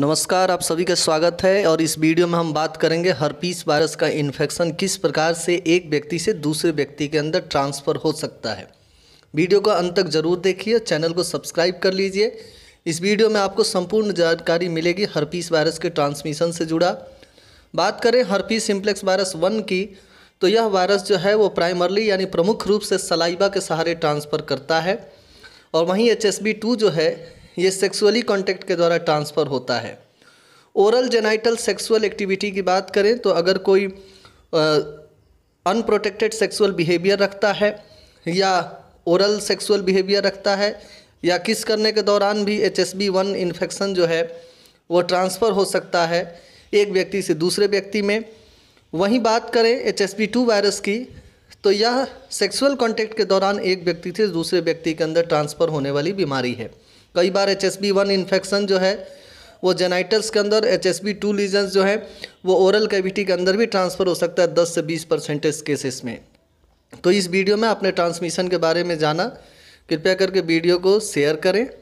नमस्कार आप सभी का स्वागत है और इस वीडियो में हम बात करेंगे हरपीस वायरस का इन्फेक्शन किस प्रकार से एक व्यक्ति से दूसरे व्यक्ति के अंदर ट्रांसफ़र हो सकता है वीडियो को अंत तक जरूर देखिए चैनल को सब्सक्राइब कर लीजिए इस वीडियो में आपको संपूर्ण जानकारी मिलेगी हरपीस वायरस के ट्रांसमिशन से जुड़ा बात करें हरपीस सिम्प्लेक्स वायरस वन की तो यह वायरस जो है वो प्राइमरली यानी प्रमुख रूप से सलाइबा के सहारे ट्रांसफ़र करता है और वहीं एच एस जो है ये सेक्सुअली कॉन्टैक्ट के द्वारा ट्रांसफ़र होता है ओरल जेनाइटल सेक्सुअल एक्टिविटी की बात करें तो अगर कोई अनप्रोटेक्टेड सेक्सुअल बिहेवियर रखता है या ओरल सेक्सुअल बिहेवियर रखता है या किस करने के दौरान भी H S V one infection जो है वो ट्रांसफ़र हो सकता है एक व्यक्ति से दूसरे व्यक्ति में वहीं बात करें H S V two virus की तो यह सेक्सुअल कॉन्टैक्ट के दौरान एक व्यक्ति से दूसरे व्यक्ति के अंदर ट्रांसफ़र होने वाली बीमारी है कई बार एच एस वन इन्फेक्शन जो है वो जेनाइटल्स के अंदर एच एस टू लीजन्स जो है वो ओरल कैविटी के अंदर भी ट्रांसफ़र हो सकता है दस से बीस परसेंटेज केसेस में तो इस वीडियो में आपने ट्रांसमिशन के बारे में जाना कृपया करके वीडियो को शेयर करें